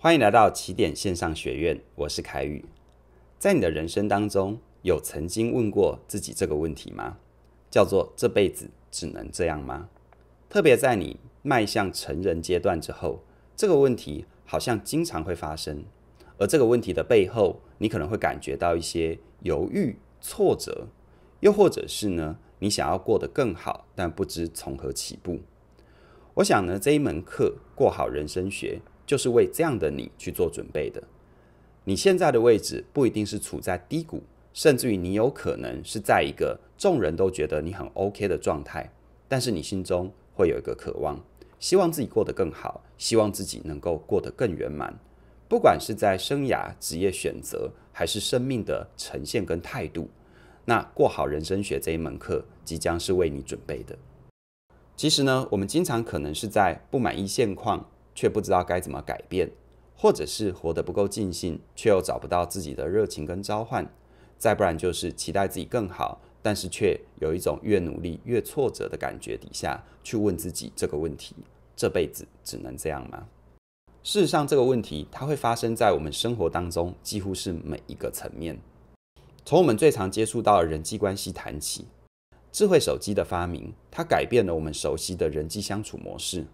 欢迎来到起点线上学院，我是凯宇。在你的人生当中，有曾经问过自己这个问题吗？叫做这辈子只能这样吗？特别在你迈向成人阶段之后，这个问题好像经常会发生。而这个问题的背后，你可能会感觉到一些犹豫、挫折，又或者是呢，你想要过得更好，但不知从何起步。我想呢，这一门课过好人生学。就是为这样的你去做准备的。你现在的位置不一定是处在低谷，甚至于你有可能是在一个众人都觉得你很 OK 的状态，但是你心中会有一个渴望，希望自己过得更好，希望自己能够过得更圆满。不管是在生涯、职业选择，还是生命的呈现跟态度，那过好人生学这一门课即将是为你准备的。其实呢，我们经常可能是在不满意现况。却不知道该怎么改变，或者是活得不够尽兴，却又找不到自己的热情跟召唤；再不然就是期待自己更好，但是却有一种越努力越挫折的感觉。底下去问自己这个问题：这辈子只能这样吗？事实上，这个问题它会发生在我们生活当中，几乎是每一个层面。从我们最常接触到的人际关系谈起，智慧手机的发明，它改变了我们熟悉的人际相处模式。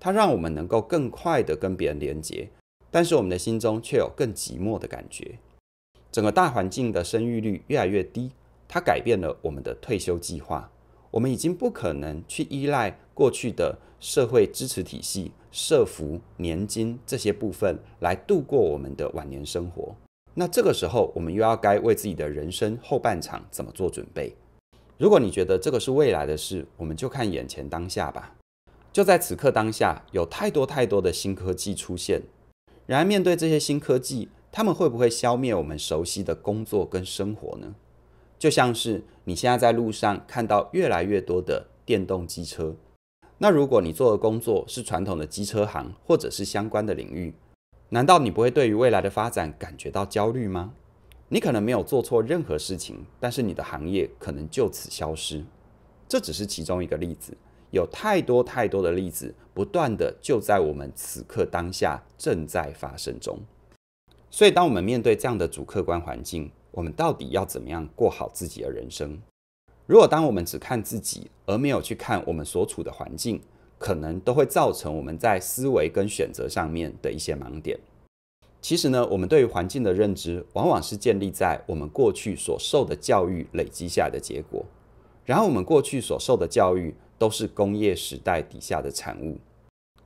它让我们能够更快地跟别人连接，但是我们的心中却有更寂寞的感觉。整个大环境的生育率越来越低，它改变了我们的退休计划。我们已经不可能去依赖过去的社会支持体系、社福、年金这些部分来度过我们的晚年生活。那这个时候，我们又要该为自己的人生后半场怎么做准备？如果你觉得这个是未来的事，我们就看眼前当下吧。就在此刻当下，有太多太多的新科技出现。然而，面对这些新科技，他们会不会消灭我们熟悉的工作跟生活呢？就像是你现在在路上看到越来越多的电动机车，那如果你做的工作是传统的机车行或者是相关的领域，难道你不会对于未来的发展感觉到焦虑吗？你可能没有做错任何事情，但是你的行业可能就此消失。这只是其中一个例子。有太多太多的例子，不断的就在我们此刻当下正在发生中。所以，当我们面对这样的主客观环境，我们到底要怎么样过好自己的人生？如果当我们只看自己，而没有去看我们所处的环境，可能都会造成我们在思维跟选择上面的一些盲点。其实呢，我们对于环境的认知，往往是建立在我们过去所受的教育累积下的结果。然后，我们过去所受的教育。都是工业时代底下的产物。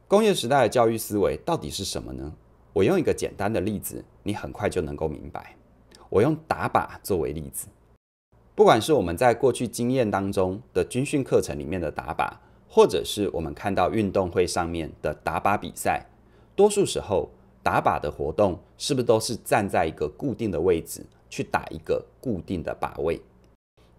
工业时代的教育思维到底是什么呢？我用一个简单的例子，你很快就能够明白。我用打靶作为例子。不管是我们在过去经验当中的军训课程里面的打靶，或者是我们看到运动会上面的打靶比赛，多数时候打靶的活动是不是都是站在一个固定的位置去打一个固定的靶位？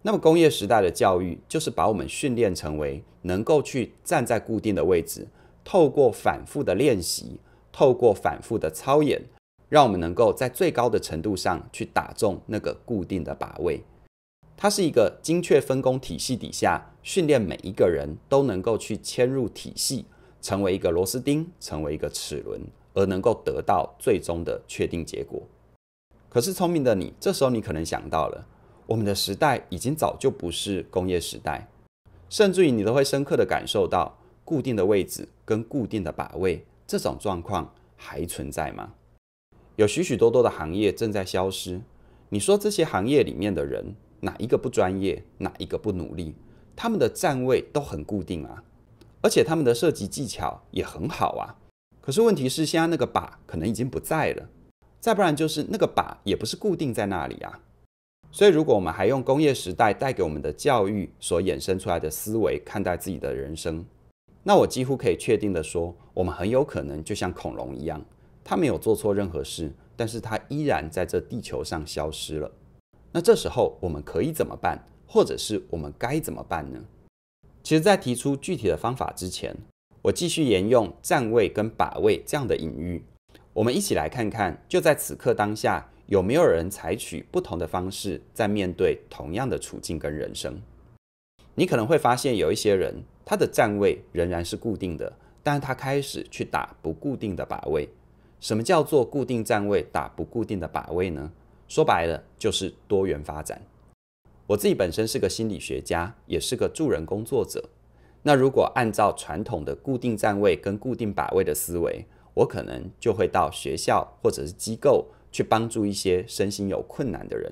那么，工业时代的教育就是把我们训练成为能够去站在固定的位置，透过反复的练习，透过反复的操演，让我们能够在最高的程度上去打中那个固定的靶位。它是一个精确分工体系底下训练，每一个人都能够去嵌入体系，成为一个螺丝钉，成为一个齿轮，而能够得到最终的确定结果。可是，聪明的你，这时候你可能想到了。我们的时代已经早就不是工业时代，甚至于你都会深刻的感受到固定的位置跟固定的把位这种状况还存在吗？有许许多多的行业正在消失，你说这些行业里面的人哪一个不专业，哪一个不努力？他们的站位都很固定啊，而且他们的设计技巧也很好啊。可是问题是，现在那个靶可能已经不在了，再不然就是那个靶也不是固定在那里啊。所以，如果我们还用工业时代带给我们的教育所衍生出来的思维看待自己的人生，那我几乎可以确定地说，我们很有可能就像恐龙一样，它没有做错任何事，但是它依然在这地球上消失了。那这时候我们可以怎么办，或者是我们该怎么办呢？其实，在提出具体的方法之前，我继续沿用站位跟把位这样的隐喻，我们一起来看看，就在此刻当下。有没有人采取不同的方式在面对同样的处境跟人生？你可能会发现有一些人，他的站位仍然是固定的，但他开始去打不固定的靶位。什么叫做固定站位打不固定的靶位呢？说白了就是多元发展。我自己本身是个心理学家，也是个助人工作者。那如果按照传统的固定站位跟固定靶位的思维，我可能就会到学校或者是机构。去帮助一些身心有困难的人。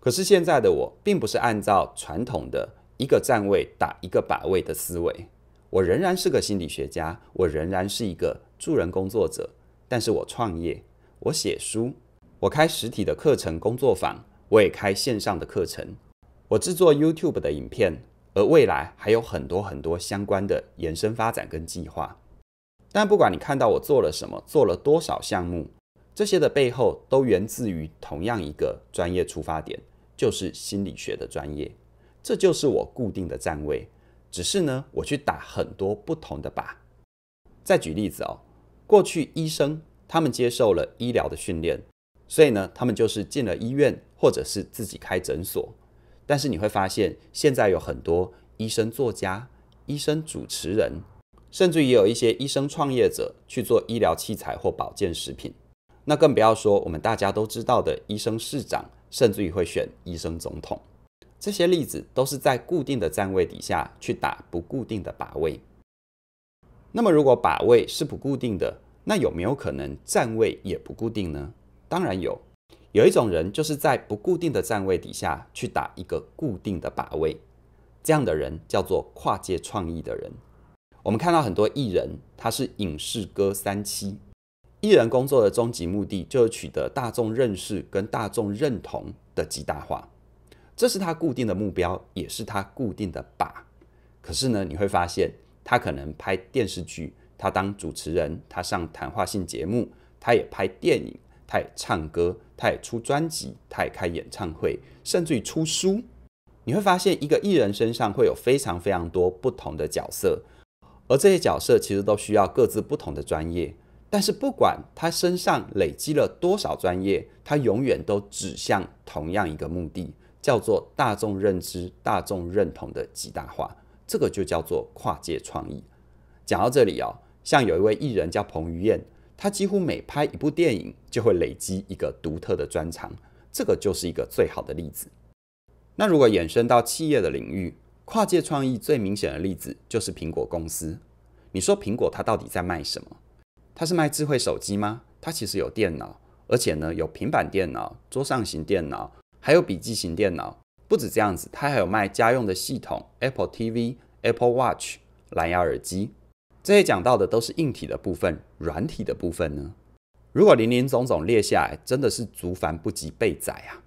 可是现在的我，并不是按照传统的一个站位打一个靶位的思维。我仍然是个心理学家，我仍然是一个助人工作者。但是我创业，我写书，我开实体的课程工作坊，我也开线上的课程，我制作 YouTube 的影片。而未来还有很多很多相关的延伸发展跟计划。但不管你看到我做了什么，做了多少项目。这些的背后都源自于同样一个专业出发点，就是心理学的专业。这就是我固定的站位，只是呢，我去打很多不同的靶。再举例子哦，过去医生他们接受了医疗的训练，所以呢，他们就是进了医院或者是自己开诊所。但是你会发现，现在有很多医生作家、医生主持人，甚至也有一些医生创业者去做医疗器材或保健食品。那更不要说我们大家都知道的医生市长，甚至于会选医生总统，这些例子都是在固定的站位底下去打不固定的靶位。那么，如果靶位是不固定的，那有没有可能站位也不固定呢？当然有，有一种人就是在不固定的站位底下去打一个固定的靶位，这样的人叫做跨界创意的人。我们看到很多艺人，他是影视歌三栖。艺人工作的终极目的就是取得大众认识跟大众认同的极大化，这是他固定的目标，也是他固定的靶。可是呢，你会发现他可能拍电视剧，他当主持人，他上谈话性节目，他也拍电影，他也唱歌，他也出专辑，他也开演唱会，甚至于出书。你会发现，一个艺人身上会有非常非常多不同的角色，而这些角色其实都需要各自不同的专业。但是不管他身上累积了多少专业，他永远都指向同样一个目的，叫做大众认知、大众认同的极大化。这个就叫做跨界创意。讲到这里哦，像有一位艺人叫彭于晏，他几乎每拍一部电影就会累积一个独特的专长，这个就是一个最好的例子。那如果延伸到企业的领域，跨界创意最明显的例子就是苹果公司。你说苹果它到底在卖什么？它是卖智慧手机吗？它其实有电脑，而且呢有平板电脑、桌上型电脑，还有笔记型电脑。不止这样子，它还有卖家用的系统、Apple TV、Apple Watch、蓝牙耳机。这些讲到的都是硬体的部分，软体的部分呢？如果林林总总列下来，真的是足繁不及备载啊。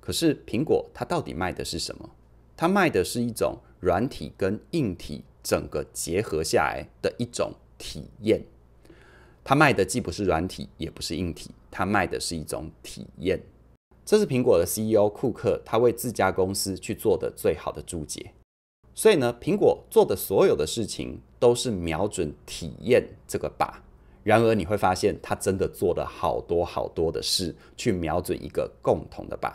可是苹果它到底卖的是什么？它卖的是一种软体跟硬体整个结合下来的一种体验。他卖的既不是软体，也不是硬体，他卖的是一种体验。这是苹果的 CEO 库克，他为自家公司去做的最好的注解。所以呢，苹果做的所有的事情都是瞄准体验这个靶。然而你会发现，他真的做了好多好多的事，去瞄准一个共同的靶。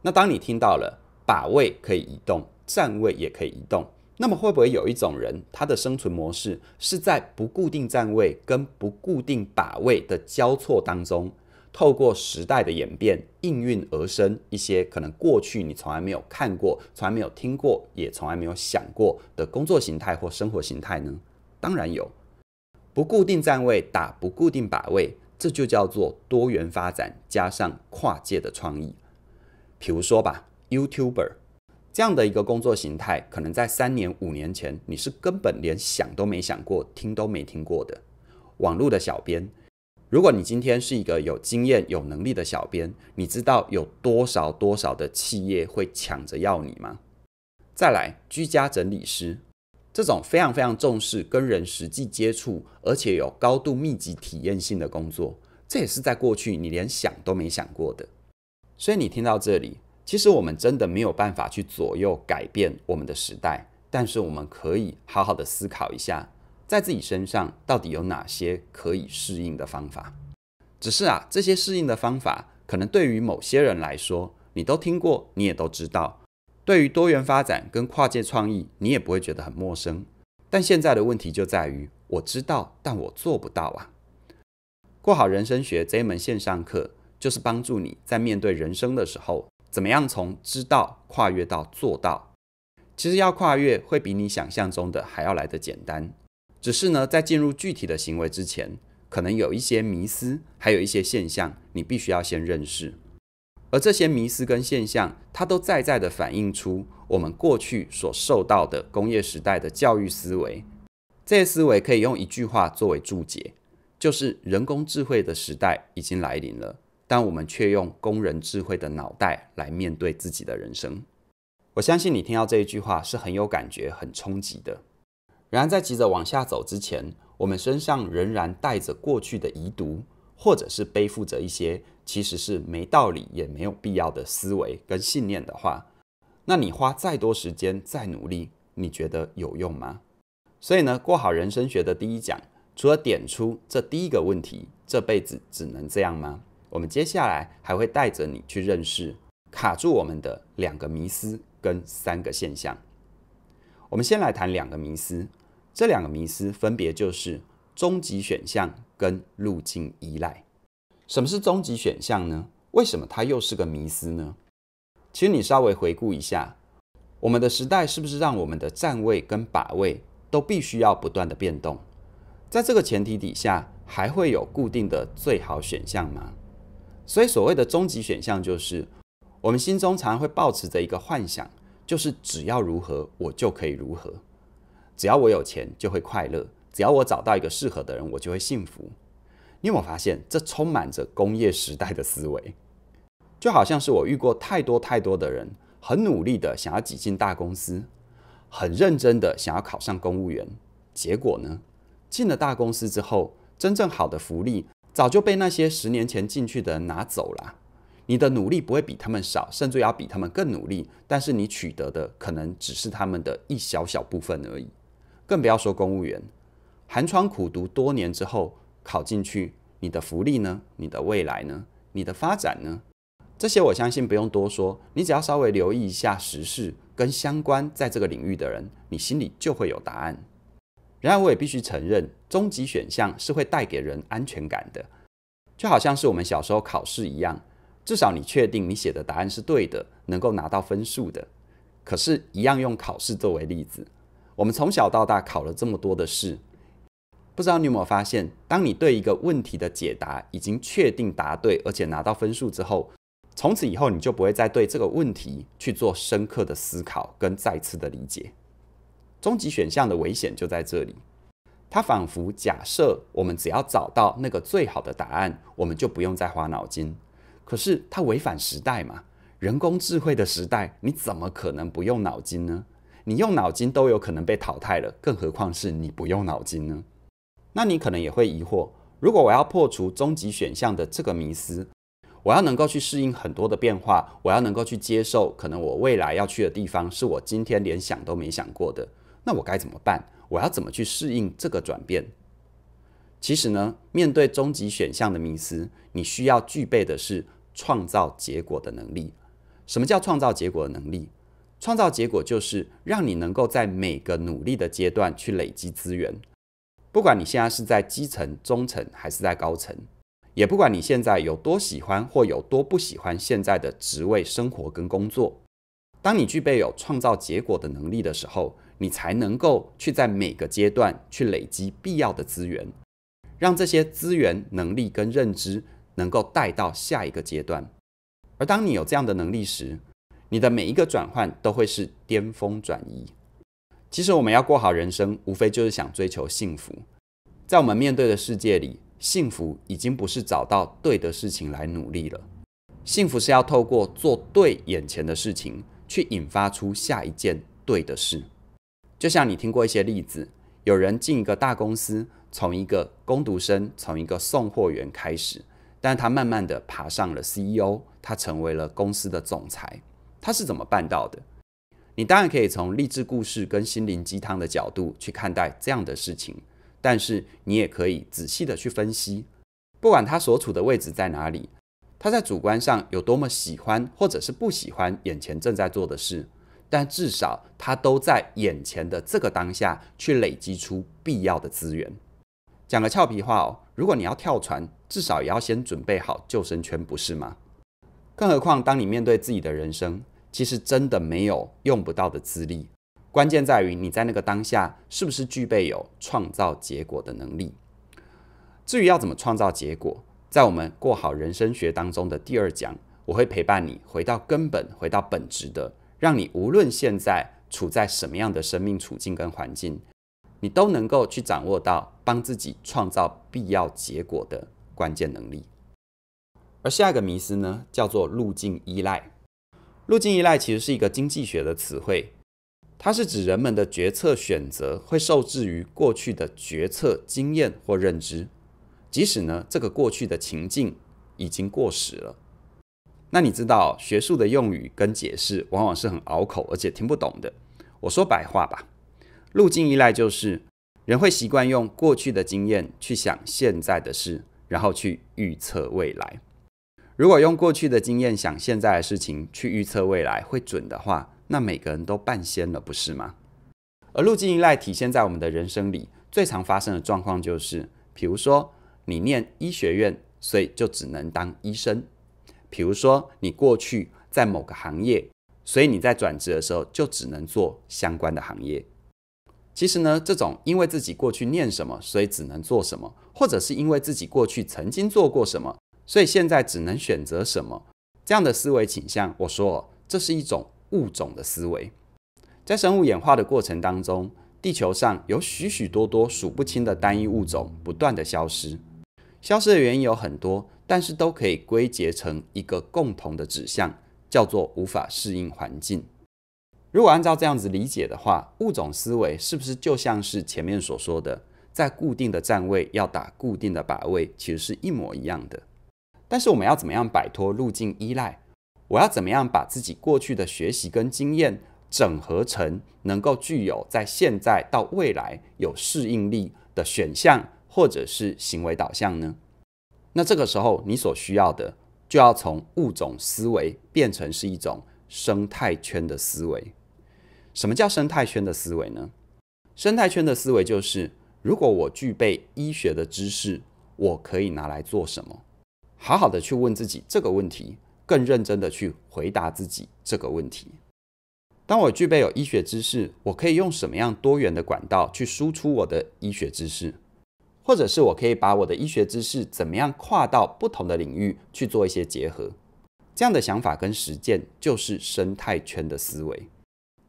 那当你听到了，靶位可以移动，站位也可以移动。那么会不会有一种人，他的生存模式是在不固定站位跟不固定把位的交错当中，透过时代的演变应运而生一些可能过去你从来没有看过、从来没有听过、也从来没有想过的工作形态或生活形态呢？当然有，不固定站位打不固定把位，这就叫做多元发展加上跨界的创意。比如说吧，YouTuber。这样的一个工作形态，可能在三年、五年前，你是根本连想都没想过、听都没听过的。网络的小编，如果你今天是一个有经验、有能力的小编，你知道有多少多少的企业会抢着要你吗？再来，居家整理师这种非常非常重视跟人实际接触，而且有高度密集体验性的工作，这也是在过去你连想都没想过的。所以你听到这里。其实我们真的没有办法去左右改变我们的时代，但是我们可以好好的思考一下，在自己身上到底有哪些可以适应的方法。只是啊，这些适应的方法，可能对于某些人来说，你都听过，你也都知道。对于多元发展跟跨界创意，你也不会觉得很陌生。但现在的问题就在于，我知道，但我做不到啊。过好人生学这一门线上课，就是帮助你在面对人生的时候。怎么样从知道跨越到做到？其实要跨越会比你想象中的还要来得简单。只是呢，在进入具体的行为之前，可能有一些迷思，还有一些现象，你必须要先认识。而这些迷思跟现象，它都再再的反映出我们过去所受到的工业时代的教育思维。这些思维可以用一句话作为注解，就是人工智慧的时代已经来临了。但我们却用工人智慧的脑袋来面对自己的人生。我相信你听到这一句话是很有感觉、很冲击的。然而，在急着往下走之前，我们身上仍然带着过去的遗毒，或者是背负着一些其实是没道理也没有必要的思维跟信念的话，那你花再多时间、再努力，你觉得有用吗？所以呢，过好人生学的第一讲，除了点出这第一个问题，这辈子只能这样吗？我们接下来还会带着你去认识卡住我们的两个迷思跟三个现象。我们先来谈两个迷思，这两个迷思分别就是终极选项跟路径依赖。什么是终极选项呢？为什么它又是个迷思呢？其实你稍微回顾一下，我们的时代是不是让我们的站位跟把位都必须要不断的变动？在这个前提底下，还会有固定的最好选项吗？所以，所谓的终极选项就是，我们心中常常会抱持着一个幻想，就是只要如何，我就可以如何；只要我有钱，就会快乐；只要我找到一个适合的人，我就会幸福。因为我发现，这充满着工业时代的思维，就好像是我遇过太多太多的人，很努力的想要挤进大公司，很认真的想要考上公务员，结果呢，进了大公司之后，真正好的福利。早就被那些十年前进去的人拿走了。你的努力不会比他们少，甚至要比他们更努力，但是你取得的可能只是他们的一小小部分而已。更不要说公务员，寒窗苦读多年之后考进去，你的福利呢？你的未来呢？你的发展呢？这些我相信不用多说，你只要稍微留意一下时事跟相关在这个领域的人，你心里就会有答案。然而，我也必须承认，终极选项是会带给人安全感的，就好像是我们小时候考试一样，至少你确定你写的答案是对的，能够拿到分数的。可是，一样用考试作为例子，我们从小到大考了这么多的试，不知道你有没有发现，当你对一个问题的解答已经确定答对，而且拿到分数之后，从此以后你就不会再对这个问题去做深刻的思考跟再次的理解。终极选项的危险就在这里，它仿佛假设我们只要找到那个最好的答案，我们就不用再花脑筋。可是它违反时代嘛，人工智慧的时代，你怎么可能不用脑筋呢？你用脑筋都有可能被淘汰了，更何况是你不用脑筋呢？那你可能也会疑惑，如果我要破除终极选项的这个迷思，我要能够去适应很多的变化，我要能够去接受可能我未来要去的地方是我今天连想都没想过的。那我该怎么办？我要怎么去适应这个转变？其实呢，面对终极选项的迷思，你需要具备的是创造结果的能力。什么叫创造结果的能力？创造结果就是让你能够在每个努力的阶段去累积资源，不管你现在是在基层、中层还是在高层，也不管你现在有多喜欢或有多不喜欢现在的职位、生活跟工作。当你具备有创造结果的能力的时候，你才能够去在每个阶段去累积必要的资源，让这些资源、能力跟认知能够带到下一个阶段。而当你有这样的能力时，你的每一个转换都会是巅峰转移。其实，我们要过好人生，无非就是想追求幸福。在我们面对的世界里，幸福已经不是找到对的事情来努力了，幸福是要透过做对眼前的事情，去引发出下一件对的事。就像你听过一些例子，有人进一个大公司，从一个攻读生，从一个送货员开始，但他慢慢的爬上了 CEO，他成为了公司的总裁，他是怎么办到的？你当然可以从励志故事跟心灵鸡汤的角度去看待这样的事情，但是你也可以仔细的去分析，不管他所处的位置在哪里，他在主观上有多么喜欢或者是不喜欢眼前正在做的事。但至少他都在眼前的这个当下，去累积出必要的资源。讲个俏皮话哦，如果你要跳船，至少也要先准备好救生圈，不是吗？更何况，当你面对自己的人生，其实真的没有用不到的资历。关键在于你在那个当下，是不是具备有创造结果的能力？至于要怎么创造结果，在我们过好人生学当中的第二讲，我会陪伴你回到根本，回到本职的。让你无论现在处在什么样的生命处境跟环境，你都能够去掌握到帮自己创造必要结果的关键能力。而下一个迷思呢，叫做路径依赖。路径依赖其实是一个经济学的词汇，它是指人们的决策选择会受制于过去的决策经验或认知，即使呢这个过去的情境已经过时了。那你知道，学术的用语跟解释往往是很拗口，而且听不懂的。我说白话吧，路径依赖就是人会习惯用过去的经验去想现在的事，然后去预测未来。如果用过去的经验想现在的事情去预测未来会准的话，那每个人都半仙了，不是吗？而路径依赖体现在我们的人生里最常发生的状况就是，比如说你念医学院，所以就只能当医生。比如说，你过去在某个行业，所以你在转职的时候就只能做相关的行业。其实呢，这种因为自己过去念什么，所以只能做什么；或者是因为自己过去曾经做过什么，所以现在只能选择什么，这样的思维倾向，我说这是一种物种的思维。在生物演化的过程当中，地球上有许许多多数不清的单一物种不断的消失，消失的原因有很多。但是都可以归结成一个共同的指向，叫做无法适应环境。如果按照这样子理解的话，物种思维是不是就像是前面所说的，在固定的站位要打固定的靶位，其实是一模一样的？但是我们要怎么样摆脱路径依赖？我要怎么样把自己过去的学习跟经验整合成能够具有在现在到未来有适应力的选项或者是行为导向呢？那这个时候，你所需要的就要从物种思维变成是一种生态圈的思维。什么叫生态圈的思维呢？生态圈的思维就是，如果我具备医学的知识，我可以拿来做什么？好好的去问自己这个问题，更认真的去回答自己这个问题。当我具备有医学知识，我可以用什么样多元的管道去输出我的医学知识？或者是我可以把我的医学知识怎么样跨到不同的领域去做一些结合，这样的想法跟实践就是生态圈的思维。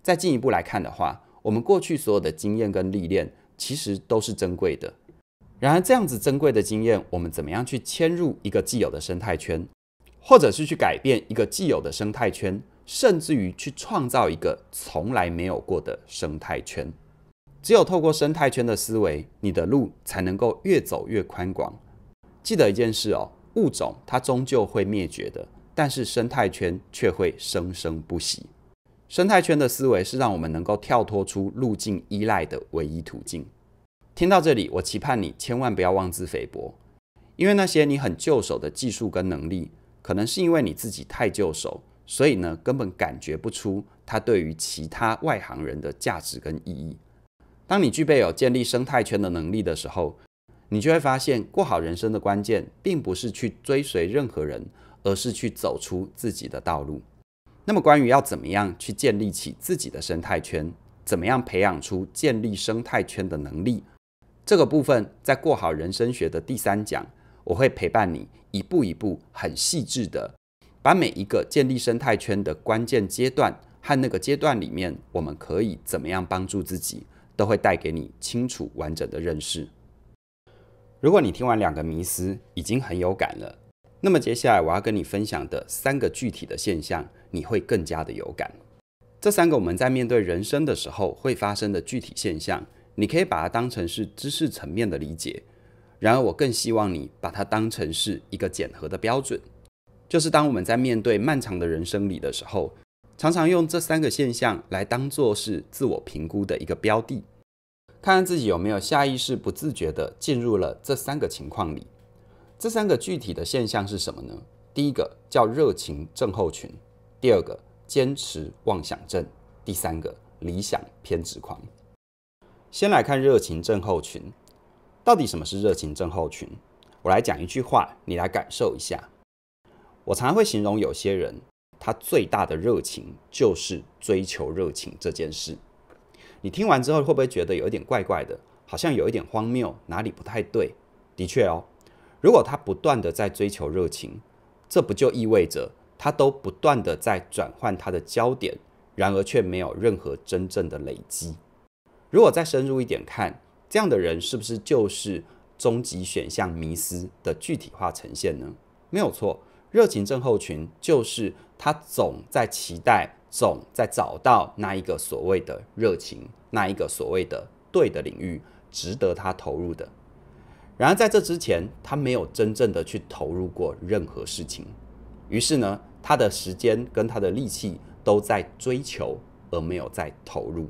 再进一步来看的话，我们过去所有的经验跟历练其实都是珍贵的。然而，这样子珍贵的经验，我们怎么样去迁入一个既有的生态圈，或者是去改变一个既有的生态圈，甚至于去创造一个从来没有过的生态圈？只有透过生态圈的思维，你的路才能够越走越宽广。记得一件事哦，物种它终究会灭绝的，但是生态圈却会生生不息。生态圈的思维是让我们能够跳脱出路径依赖的唯一途径。听到这里，我期盼你千万不要妄自菲薄，因为那些你很旧手的技术跟能力，可能是因为你自己太旧手，所以呢，根本感觉不出它对于其他外行人的价值跟意义。当你具备有建立生态圈的能力的时候，你就会发现过好人生的关键，并不是去追随任何人，而是去走出自己的道路。那么，关于要怎么样去建立起自己的生态圈，怎么样培养出建立生态圈的能力，这个部分在《过好人生学》的第三讲，我会陪伴你一步一步，很细致的把每一个建立生态圈的关键阶段和那个阶段里面，我们可以怎么样帮助自己。都会带给你清楚完整的认识。如果你听完两个迷思已经很有感了，那么接下来我要跟你分享的三个具体的现象，你会更加的有感。这三个我们在面对人生的时候会发生的具体现象，你可以把它当成是知识层面的理解。然而，我更希望你把它当成是一个检核的标准，就是当我们在面对漫长的人生里的时候。常常用这三个现象来当做是自我评估的一个标的，看看自己有没有下意识不自觉的进入了这三个情况里。这三个具体的现象是什么呢？第一个叫热情症候群，第二个坚持妄想症，第三个理想偏执狂。先来看热情症候群，到底什么是热情症候群？我来讲一句话，你来感受一下。我常常会形容有些人。他最大的热情就是追求热情这件事。你听完之后会不会觉得有一点怪怪的？好像有一点荒谬，哪里不太对？的确哦，如果他不断的在追求热情，这不就意味着他都不断的在转换他的焦点，然而却没有任何真正的累积？如果再深入一点看，这样的人是不是就是终极选项迷失的具体化呈现呢？没有错，热情症候群就是。他总在期待，总在找到那一个所谓的热情，那一个所谓的对的领域，值得他投入的。然而在这之前，他没有真正的去投入过任何事情。于是呢，他的时间跟他的力气都在追求，而没有在投入。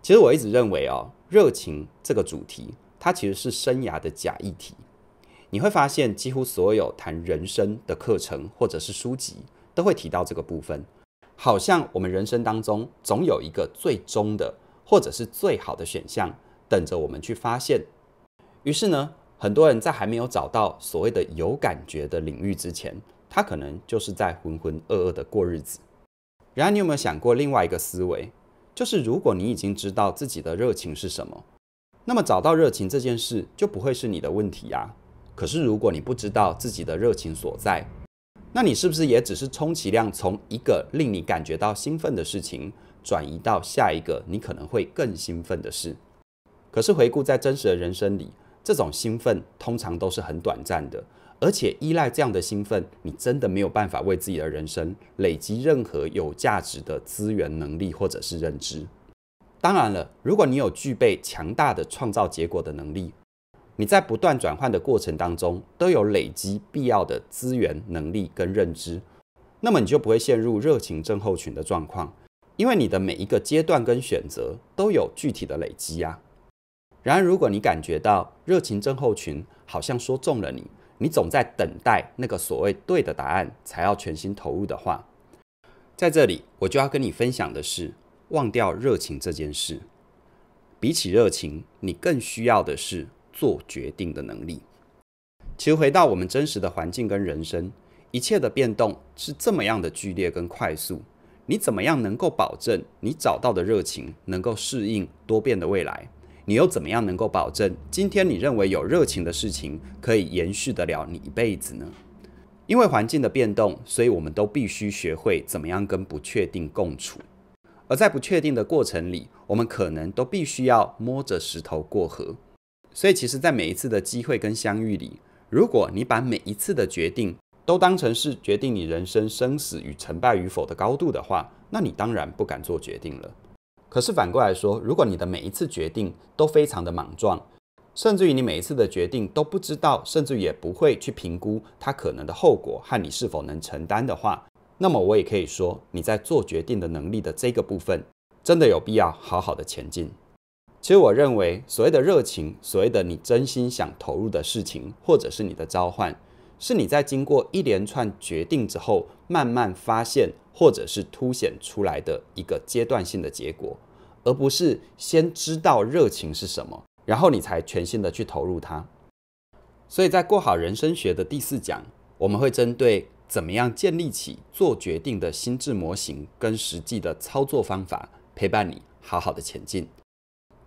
其实我一直认为哦，热情这个主题，它其实是生涯的假议题。你会发现，几乎所有谈人生的课程或者是书籍都会提到这个部分，好像我们人生当中总有一个最终的或者是最好的选项等着我们去发现。于是呢，很多人在还没有找到所谓的有感觉的领域之前，他可能就是在浑浑噩噩的过日子。然而，你有没有想过另外一个思维？就是如果你已经知道自己的热情是什么，那么找到热情这件事就不会是你的问题呀。可是，如果你不知道自己的热情所在，那你是不是也只是充其量从一个令你感觉到兴奋的事情，转移到下一个你可能会更兴奋的事？可是，回顾在真实的人生里，这种兴奋通常都是很短暂的，而且依赖这样的兴奋，你真的没有办法为自己的人生累积任何有价值的资源、能力或者是认知。当然了，如果你有具备强大的创造结果的能力。你在不断转换的过程当中，都有累积必要的资源、能力跟认知，那么你就不会陷入热情症候群的状况，因为你的每一个阶段跟选择都有具体的累积呀。然而，如果你感觉到热情症候群好像说中了你，你总在等待那个所谓对的答案才要全心投入的话，在这里我就要跟你分享的是，忘掉热情这件事，比起热情，你更需要的是。做决定的能力。其实回到我们真实的环境跟人生，一切的变动是这么样的剧烈跟快速。你怎么样能够保证你找到的热情能够适应多变的未来？你又怎么样能够保证今天你认为有热情的事情可以延续得了你一辈子呢？因为环境的变动，所以我们都必须学会怎么样跟不确定共处。而在不确定的过程里，我们可能都必须要摸着石头过河。所以，其实，在每一次的机会跟相遇里，如果你把每一次的决定都当成是决定你人生生死与成败与否的高度的话，那你当然不敢做决定了。可是反过来说，如果你的每一次决定都非常的莽撞，甚至于你每一次的决定都不知道，甚至也不会去评估它可能的后果和你是否能承担的话，那么我也可以说，你在做决定的能力的这个部分，真的有必要好好的前进。其实，我认为所谓的热情，所谓的你真心想投入的事情，或者是你的召唤，是你在经过一连串决定之后，慢慢发现或者是凸显出来的一个阶段性的结果，而不是先知道热情是什么，然后你才全心的去投入它。所以在过好人生学的第四讲，我们会针对怎么样建立起做决定的心智模型跟实际的操作方法，陪伴你好好的前进。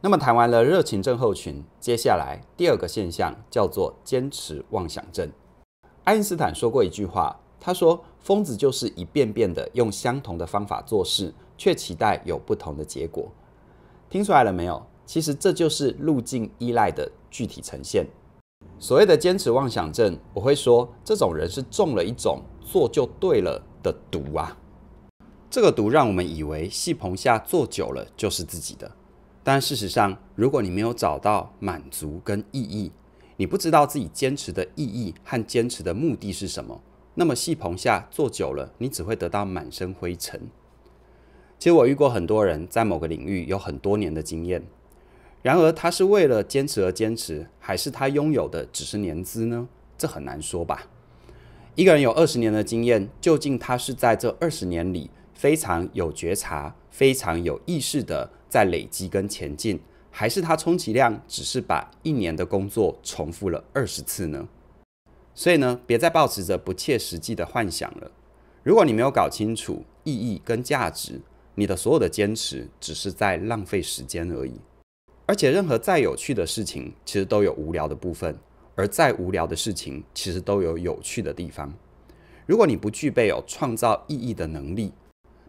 那么谈完了热情症候群，接下来第二个现象叫做坚持妄想症。爱因斯坦说过一句话，他说：“疯子就是一遍遍的用相同的方法做事，却期待有不同的结果。”听出来了没有？其实这就是路径依赖的具体呈现。所谓的坚持妄想症，我会说这种人是中了一种“做就对了”的毒啊！这个毒让我们以为细棚下坐久了就是自己的。但事实上，如果你没有找到满足跟意义，你不知道自己坚持的意义和坚持的目的是什么，那么细棚下坐久了，你只会得到满身灰尘。其实我遇过很多人，在某个领域有很多年的经验，然而他是为了坚持而坚持，还是他拥有的只是年资呢？这很难说吧。一个人有二十年的经验，究竟他是在这二十年里非常有觉察？非常有意识的在累积跟前进，还是他充其量只是把一年的工作重复了二十次呢？所以呢，别再抱持着不切实际的幻想了。如果你没有搞清楚意义跟价值，你的所有的坚持只是在浪费时间而已。而且，任何再有趣的事情，其实都有无聊的部分；而再无聊的事情，其实都有有趣的地方。如果你不具备有创造意义的能力，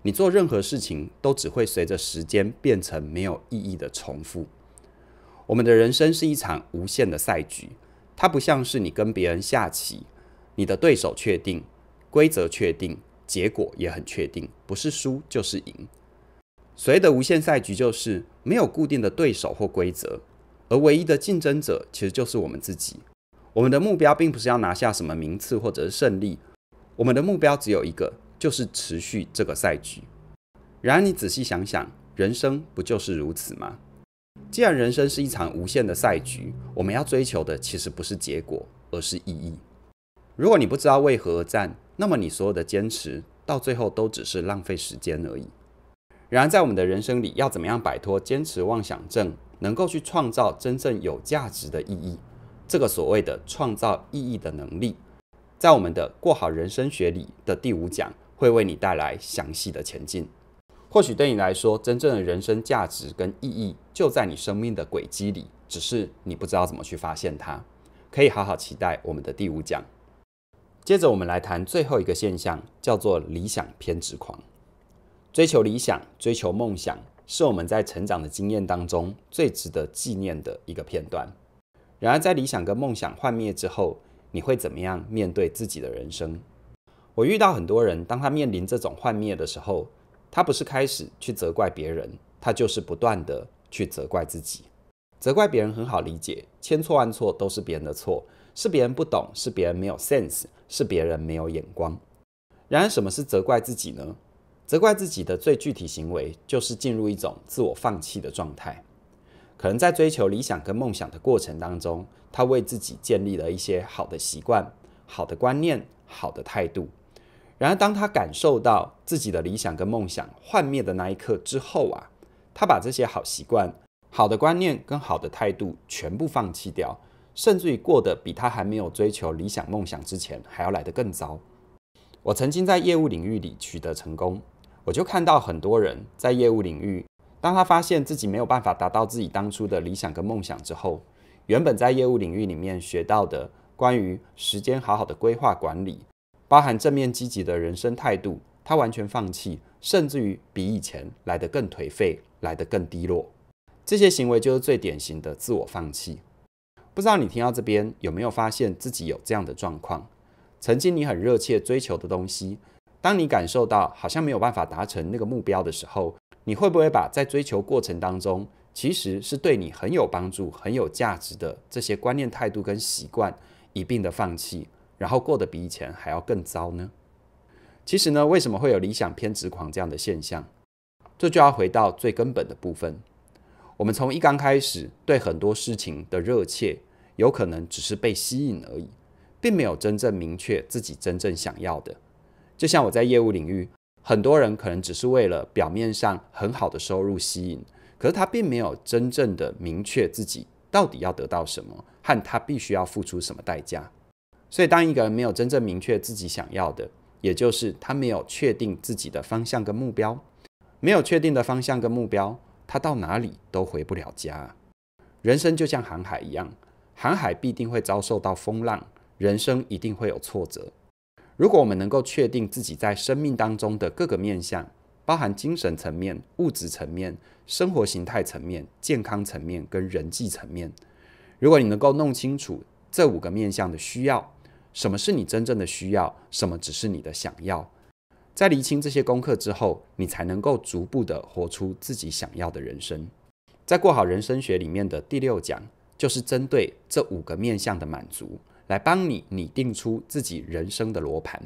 你做任何事情都只会随着时间变成没有意义的重复。我们的人生是一场无限的赛局，它不像是你跟别人下棋，你的对手确定，规则确定，结果也很确定，不是输就是赢。所谓的无限赛局就是没有固定的对手或规则，而唯一的竞争者其实就是我们自己。我们的目标并不是要拿下什么名次或者是胜利，我们的目标只有一个。就是持续这个赛局。然而，你仔细想想，人生不就是如此吗？既然人生是一场无限的赛局，我们要追求的其实不是结果，而是意义。如果你不知道为何而战，那么你所有的坚持到最后都只是浪费时间而已。然而，在我们的人生里，要怎么样摆脱坚持妄想症，能够去创造真正有价值的意义？这个所谓的创造意义的能力，在我们的《过好人生学》里的第五讲。会为你带来详细的前进。或许对你来说，真正的人生价值跟意义就在你生命的轨迹里，只是你不知道怎么去发现它。可以好好期待我们的第五讲。接着，我们来谈最后一个现象，叫做理想偏执狂。追求理想、追求梦想，是我们在成长的经验当中最值得纪念的一个片段。然而，在理想跟梦想幻灭之后，你会怎么样面对自己的人生？我遇到很多人，当他面临这种幻灭的时候，他不是开始去责怪别人，他就是不断的去责怪自己。责怪别人很好理解，千错万错都是别人的错，是别人不懂，是别人没有 sense，是别人没有眼光。然而，什么是责怪自己呢？责怪自己的最具体行为就是进入一种自我放弃的状态。可能在追求理想跟梦想的过程当中，他为自己建立了一些好的习惯、好的观念、好的态度。然而，当他感受到自己的理想跟梦想幻灭的那一刻之后啊，他把这些好习惯、好的观念跟好的态度全部放弃掉，甚至于过得比他还没有追求理想梦想之前还要来得更糟。我曾经在业务领域里取得成功，我就看到很多人在业务领域，当他发现自己没有办法达到自己当初的理想跟梦想之后，原本在业务领域里面学到的关于时间好好的规划管理。包含正面积极的人生态度，他完全放弃，甚至于比以前来得更颓废，来得更低落。这些行为就是最典型的自我放弃。不知道你听到这边有没有发现自己有这样的状况？曾经你很热切追求的东西，当你感受到好像没有办法达成那个目标的时候，你会不会把在追求过程当中其实是对你很有帮助、很有价值的这些观念、态度跟习惯一并的放弃？然后过得比以前还要更糟呢？其实呢，为什么会有理想偏执狂这样的现象？这就要回到最根本的部分。我们从一刚开始对很多事情的热切，有可能只是被吸引而已，并没有真正明确自己真正想要的。就像我在业务领域，很多人可能只是为了表面上很好的收入吸引，可是他并没有真正的明确自己到底要得到什么，和他必须要付出什么代价。所以，当一个人没有真正明确自己想要的，也就是他没有确定自己的方向跟目标，没有确定的方向跟目标，他到哪里都回不了家。人生就像航海一样，航海必定会遭受到风浪，人生一定会有挫折。如果我们能够确定自己在生命当中的各个面向，包含精神层面、物质层面、生活形态层面、健康层面跟人际层面，如果你能够弄清楚这五个面向的需要，什么是你真正的需要？什么只是你的想要？在厘清这些功课之后，你才能够逐步的活出自己想要的人生。在过好人生学里面的第六讲，就是针对这五个面向的满足，来帮你拟定出自己人生的罗盘。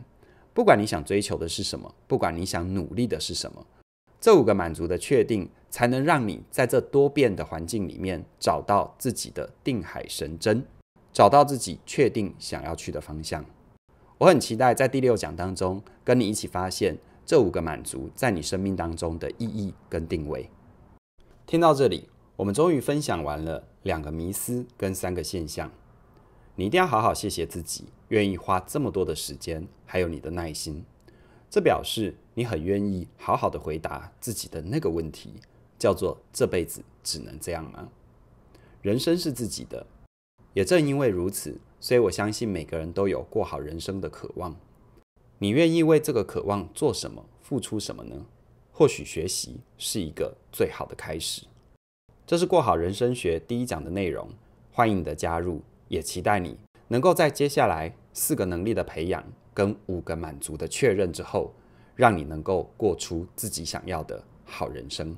不管你想追求的是什么，不管你想努力的是什么，这五个满足的确定，才能让你在这多变的环境里面找到自己的定海神针。找到自己，确定想要去的方向。我很期待在第六讲当中跟你一起发现这五个满足在你生命当中的意义跟定位。听到这里，我们终于分享完了两个迷思跟三个现象。你一定要好好谢谢自己，愿意花这么多的时间，还有你的耐心。这表示你很愿意好好的回答自己的那个问题，叫做这辈子只能这样吗？人生是自己的。也正因为如此，所以我相信每个人都有过好人生的渴望。你愿意为这个渴望做什么、付出什么呢？或许学习是一个最好的开始。这是过好人生学第一讲的内容，欢迎你的加入，也期待你能够在接下来四个能力的培养跟五个满足的确认之后，让你能够过出自己想要的好人生。